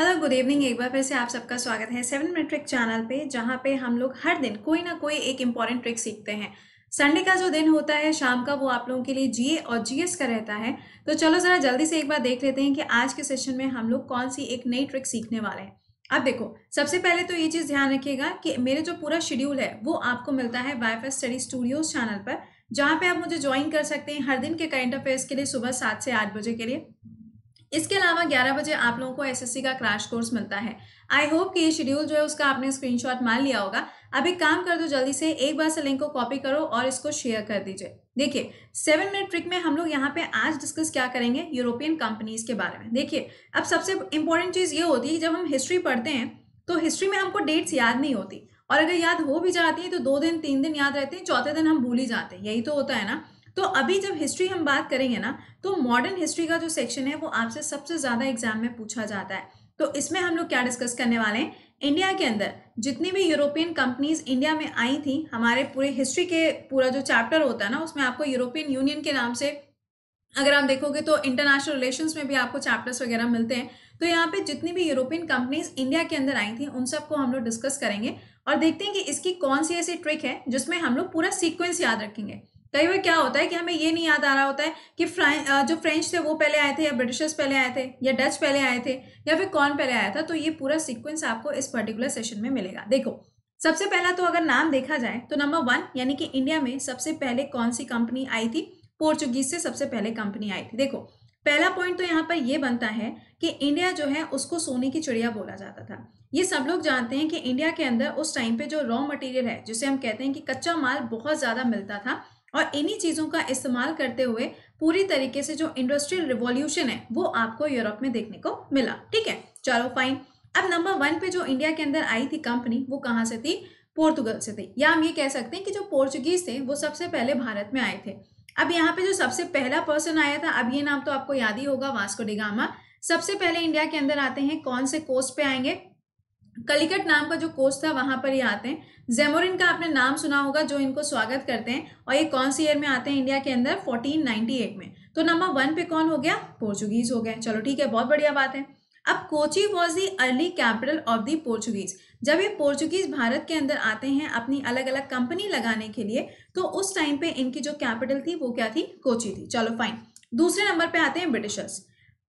Hello good evening एक बार फिर से आप सबका स्वागत है सेवन मेट्रिक चैनल पे जहाँ पे हम लोग हर दिन कोई ना कोई एक इम्पॉर्टेंट ट्रिक सीखते हैं संडे का जो दिन होता है शाम का वो आप लोगों के लिए जीए और जीएस का रहता है तो चलो ज़रा जल्दी से एक बार देख लेते हैं कि आज के सेशन में हम लोग कौन सी एक नई ट्रिक सीखने वाले हैं अब देखो सबसे पहले तो ये चीज़ ध्यान रखिएगा कि मेरे जो पूरा शेड्यूल है वो आपको मिलता है वाईफाई स्टडी स्टूडियोज चैनल पर जहाँ पे आप मुझे ज्वाइन कर सकते हैं हर दिन के करंट अफेयर्स के लिए सुबह सात से आठ बजे के लिए इसके अलावा 11 बजे आप लोगों को एसएससी का क्रैश कोर्स मिलता है आई होप कि ये शेड्यूल जो है उसका आपने स्क्रीनशॉट मान लिया होगा अब एक काम कर दो जल्दी से एक बार से लिंक को कॉपी करो और इसको शेयर कर दीजिए देखिए सेवन मिनट ट्रिक में हम लोग यहाँ पे आज डिस्कस क्या करेंगे यूरोपियन कंपनीज के बारे में देखिए अब सबसे इंपॉर्टेंट चीज़ ये होती है जब हम हिस्ट्री पढ़ते हैं तो हिस्ट्री में हमको डेट्स याद नहीं होती और अगर याद हो भी जाती है तो दो दिन तीन दिन याद रहते हैं चौथे दिन हम भूल ही जाते हैं यही तो होता है ना तो अभी जब हिस्ट्री हम बात करेंगे ना तो मॉडर्न हिस्ट्री का जो सेक्शन है वो आपसे सबसे ज़्यादा एग्जाम में पूछा जाता है तो इसमें हम लोग क्या डिस्कस करने वाले हैं इंडिया के अंदर जितनी भी यूरोपियन कंपनीज इंडिया में आई थी हमारे पूरे हिस्ट्री के पूरा जो चैप्टर होता है ना उसमें आपको यूरोपियन यूनियन के नाम से अगर आप देखोगे तो इंटरनेशनल रिलेशंस में भी आपको चैप्टर्स वगैरह मिलते हैं तो यहाँ पे जितनी भी यूरोपियन कंपनीज इंडिया के अंदर आई थी उन सबको हम लोग डिस्कस करेंगे और देखते हैं कि इसकी कौन सी ऐसी ट्रिक है जिसमें हम लोग पूरा सीक्वेंस याद रखेंगे कई तो बार क्या होता है कि हमें ये नहीं याद आ रहा होता है कि जो फ्रेंच थे वो पहले आए थे या ब्रिटिशर्स पहले आए थे या डच पहले आए थे या फिर कौन पहले आया था तो ये पूरा सीक्वेंस आपको इस पर्टिकुलर सेशन में मिलेगा देखो सबसे पहला तो अगर नाम देखा जाए तो नंबर वन यानी कि इंडिया में सबसे पहले कौन सी कंपनी आई थी पोर्चुगीज से सबसे पहले कंपनी आई थी देखो पहला पॉइंट तो यहाँ पर यह बनता है कि इंडिया जो है उसको सोने की चिड़िया बोला जाता था ये सब लोग जानते हैं कि इंडिया के अंदर उस टाइम पे जो रॉ मटेरियल है जिसे हम कहते हैं कि कच्चा माल बहुत ज़्यादा मिलता था और इन्हीं चीज़ों का इस्तेमाल करते हुए पूरी तरीके से जो इंडस्ट्रियल रिवॉल्यूशन है वो आपको यूरोप में देखने को मिला ठीक है चलो फाइन अब नंबर वन पे जो इंडिया के अंदर आई थी कंपनी वो कहाँ से थी पोर्तुगल से थी या हम ये कह सकते हैं कि जो पोर्चुगीज थे वो सबसे पहले भारत में आए थे अब यहाँ पे जो सबसे पहला पर्सन आया था अब ये नाम तो आपको याद ही होगा वास्को डिगामा सबसे पहले इंडिया के अंदर आते हैं कौन से कोस्ट पे आएंगे कलिकट नाम का जो कोच था वहां पर ये आते हैं जेमोरिन का आपने नाम सुना होगा जो इनको स्वागत करते हैं और ये कौन सी ईयर में आते हैं इंडिया के अंदर 1498 में तो नंबर वन पे कौन हो गया पोर्चुगीज हो गए चलो ठीक है बहुत बढ़िया बात है अब Kochi was the early capital of the Portuguese जब ये पोर्चुगीज भारत के अंदर आते हैं अपनी अलग अलग कंपनी लगाने के लिए तो उस टाइम पे इनकी जो कैपिटल थी वो क्या थी कोची थी चलो फाइन दूसरे नंबर पे आते हैं ब्रिटिशर्स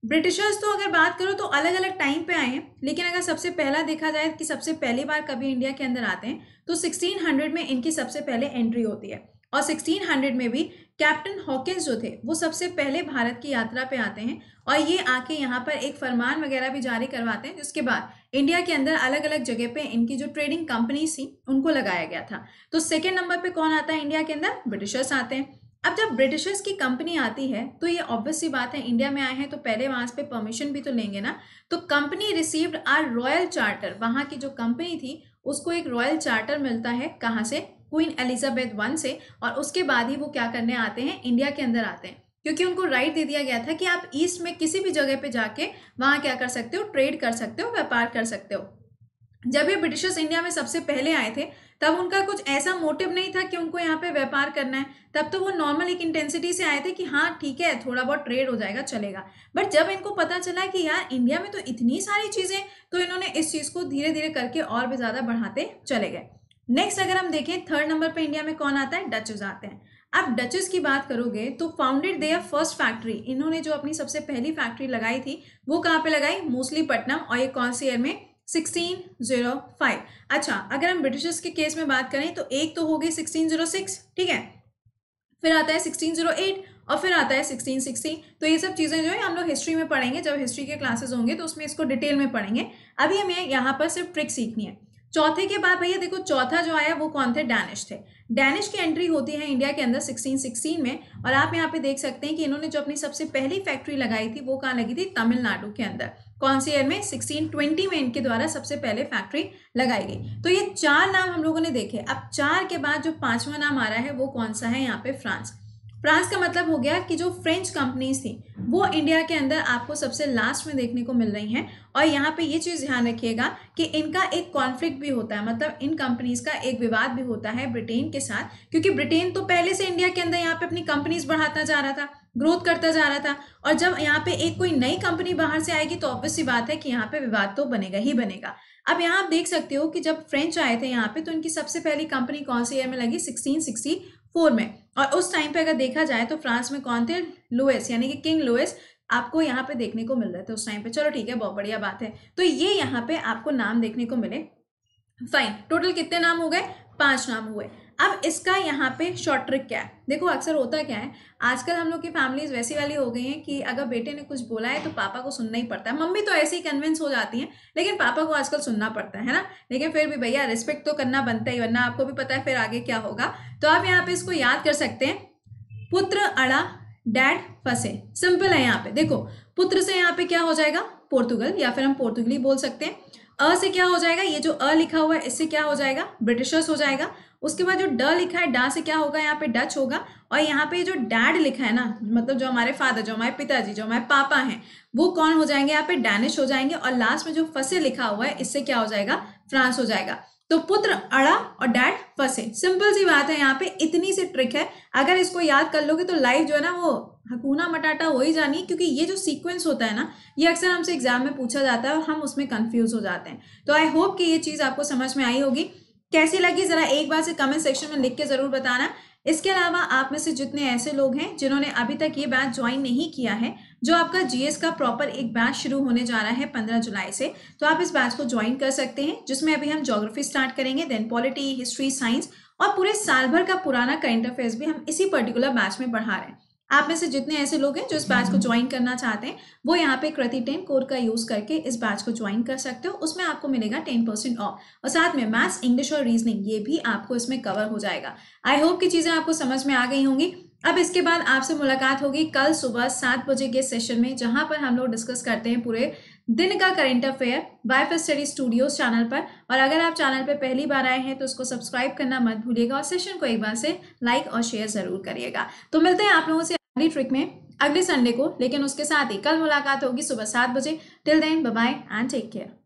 ब्रिटिशर्स तो अगर बात करो तो अलग अलग टाइम पे आए हैं लेकिन अगर सबसे पहला देखा जाए कि सबसे पहली बार कभी इंडिया के अंदर आते हैं तो 1600 में इनकी सबसे पहले एंट्री होती है और 1600 में भी कैप्टन हॉकिंस जो थे वो सबसे पहले भारत की यात्रा पे आते हैं और ये आके यहाँ पर एक फरमान वगैरह भी जारी करवाते हैं जिसके बाद इंडिया के अंदर अलग अलग जगह पे इनकी जो ट्रेडिंग कंपनीज थी उनको लगाया गया था तो सेकेंड नंबर पर कौन आता है इंडिया के अंदर ब्रिटिशर्स आते हैं अब जब ब्रिटिशर्स की कंपनी आती है तो ये ऑब्वियस सी बात है इंडिया में आए हैं तो पहले वहाँ पे परमिशन भी तो लेंगे ना तो company received a royal charter वहाँ की जो कंपनी थी उसको एक रॉयल चार्टर मिलता है कहाँ से क्वीन एलिजाबेथ वन से और उसके बाद ही वो क्या करने आते हैं इंडिया के अंदर आते हैं क्योंकि उनको राइट दे दिया गया था कि आप ईस्ट में किसी भी जगह पे जाके वहाँ क्या कर सकते हो ट्रेड कर सकते हो व्यापार कर सकते हो जब ये ब्रिटिशर्स इंडिया में सबसे पहले आए थे तब उनका कुछ ऐसा मोटिव नहीं था कि उनको यहाँ पे व्यापार करना है तब तो वो नॉर्मल एक इंटेंसिटी से आए थे कि हाँ ठीक है थोड़ा बहुत ट्रेड हो जाएगा चलेगा बट जब इनको पता चला कि यार इंडिया में तो इतनी सारी चीज़ें तो इन्होंने इस चीज़ को धीरे धीरे करके और भी ज़्यादा बढ़ाते चले गए नेक्स्ट अगर हम देखें थर्ड नंबर पर इंडिया में कौन आता है डचेज आते हैं अब डचेस की बात करोगे तो founded their first factory इन्होंने जो अपनी सबसे पहली फैक्ट्री लगाई थी वो कहाँ पे लगाई मोस्टली पटना और ये कौन से ईयर में 1605 अच्छा अगर हम ब्रिटिशर्स के केस में बात करें तो एक तो हो गई 1606 ठीक है फिर आता है 1608 और फिर आता है 1660 तो ये सब चीज़ें जो है हम लोग हिस्ट्री में पढ़ेंगे जब हिस्ट्री के क्लासेस होंगे तो उसमें इसको डिटेल में पढ़ेंगे अभी हमें यहाँ पर सिर्फ ट्रिक सीखनी है चौथे के बाद भैया देखो चौथा जो आया वो कौन थे डैनिश थे डैनिश की एंट्री होती है इंडिया के अंदर 1616 में और आप यहाँ पे देख सकते हैं कि इन्होंने जो अपनी सबसे पहली फैक्ट्री लगाई थी वो कहाँ लगी थी तमिलनाडु के अंदर कौन से ईयर में 1620 में इनके द्वारा सबसे पहले फैक्ट्री लगाई गई तो ये चार नाम हम लोगों ने देखे अब चार के बाद जो पांचवा नाम आ रहा है वो कौन सा है यहाँ पे फ्रांस फ्रांस का मतलब हो गया कि जो फ्रेंच कंपनीज थी वो इंडिया के अंदर आपको सबसे लास्ट में देखने को मिल रही हैं और यहाँ पे ये चीज़ ध्यान रखिएगा कि इनका एक कॉन्फ्लिक्ट भी होता है मतलब इन कंपनीज का एक विवाद भी होता है ब्रिटेन के साथ क्योंकि ब्रिटेन तो पहले से इंडिया के अंदर यहाँ पे अपनी कंपनीज बढ़ाता जा रहा था ग्रोथ करता जा रहा था और जब यहाँ पे एक कोई नई कंपनी बाहर से आएगी तो ऑब्वियस सी बात है कि यहाँ पे विवाद तो बनेगा ही बनेगा अब यहाँ आप देख सकते हो कि जब फ्रेंच आए थे यहाँ पे तो इनकी सबसे पहली कंपनी कौन से ईयर में लगी सिक्सटीन सिक्सटी फोर में और उस टाइम पे अगर देखा जाए तो फ्रांस में कौन थे लुइस यानी कि किंग लुइस आपको यहाँ पे देखने को मिल रहे थे उस टाइम पे चलो ठीक है बहुत बढ़िया बात है तो ये यहाँ पे आपको नाम देखने को मिले फाइन टोटल कितने नाम हो गए पांच नाम हुए अब इसका यहाँ पे शॉर्ट ट्रिक क्या है देखो अक्सर होता क्या है आजकल हम लोग की फैमिलीज वैसी वाली हो गई हैं कि अगर बेटे ने कुछ बोला है तो पापा को सुनना ही पड़ता है मम्मी तो ऐसे ही कन्विंस हो जाती हैं लेकिन पापा को आजकल सुनना पड़ता है ना लेकिन फिर भी भैया रिस्पेक्ट तो करना बनता ही वरना आपको भी पता है फिर आगे क्या होगा तो आप यहाँ पे इसको याद कर सकते हैं पुत्र अड़ा डैड फंसे सिंपल है यहाँ पे देखो पुत्र से यहाँ पे क्या हो जाएगा पोर्तुगल या फिर हम पोर्तुगली बोल सकते हैं अ से क्या हो जाएगा ये जो अ लिखा हुआ है इससे क्या हो जाएगा ब्रिटिशर्स हो जाएगा उसके बाद जो ड लिखा है डा से क्या होगा यहाँ पे डच होगा और यहाँ पे जो डैड लिखा है ना मतलब जो हमारे फादर जो हमारे पिताजी जो हमारे पापा हैं वो कौन हो जाएंगे यहाँ पे डैनिश हो जाएंगे और लास्ट में जो फसे लिखा हुआ है इससे क्या हो जाएगा फ्रांस हो जाएगा तो पुत्र अड़ा और डैड फंसे सिंपल सी बात है यहाँ पे इतनी सी ट्रिक है अगर इसको याद कर लोगे तो लाइफ जो है ना वो हकूना मटाटा हो ही जानी क्योंकि ये जो सीक्वेंस होता है ना ये अक्सर हमसे एग्जाम में पूछा जाता है और हम उसमें कंफ्यूज हो जाते हैं तो आई होप कि ये चीज़ आपको समझ में आई होगी कैसी लगी ज़रा एक बार से कमेंट सेक्शन में लिख के ज़रूर बताना इसके अलावा आप में से जितने ऐसे लोग हैं जिन्होंने अभी तक ये बैच ज्वाइन नहीं किया है जो आपका जीएस का प्रॉपर एक बैच शुरू होने जा रहा है पंद्रह जुलाई से तो आप इस बैच को ज्वाइन कर सकते हैं जिसमें अभी हम ज्योग्राफी स्टार्ट करेंगे देन पॉलिटी हिस्ट्री साइंस और पूरे साल भर का पुराना करंट अफेयर्स भी हम इसी पर्टिकुलर बैच में बढ़ा रहे हैं आप में से जितने ऐसे लोग हैं जो इस बैच को ज्वाइन हम्म। करना चाहते हैं वो यहाँ पे कृति टेन कोर का यूज़ करके इस बैच को ज्वाइन कर सकते हो उसमें आपको मिलेगा टेन परसेंट ऑफ और साथ में मैथ्स इंग्लिश और रीजनिंग ये भी आपको इसमें कवर हो जाएगा आई होप की चीज़ें आपको समझ में आ गई होंगी अब इसके बाद आपसे मुलाकात होगी कल सुबह सात बजे के सेशन में जहां पर हम लोग डिस्कस करते हैं पूरे दिन का current affair wifi study studios channel पर और अगर आप चैनल पर पहली बार आए हैं तो उसको सब्सक्राइब करना मत भूलिएगा और सेशन को एक बार से लाइक और शेयर ज़रूर करिएगा तो मिलते हैं आप लोगों से अगली ट्रिक में अगले संडे को लेकिन उसके साथ ही कल मुलाकात होगी सुबह सात बजे till then bye and take care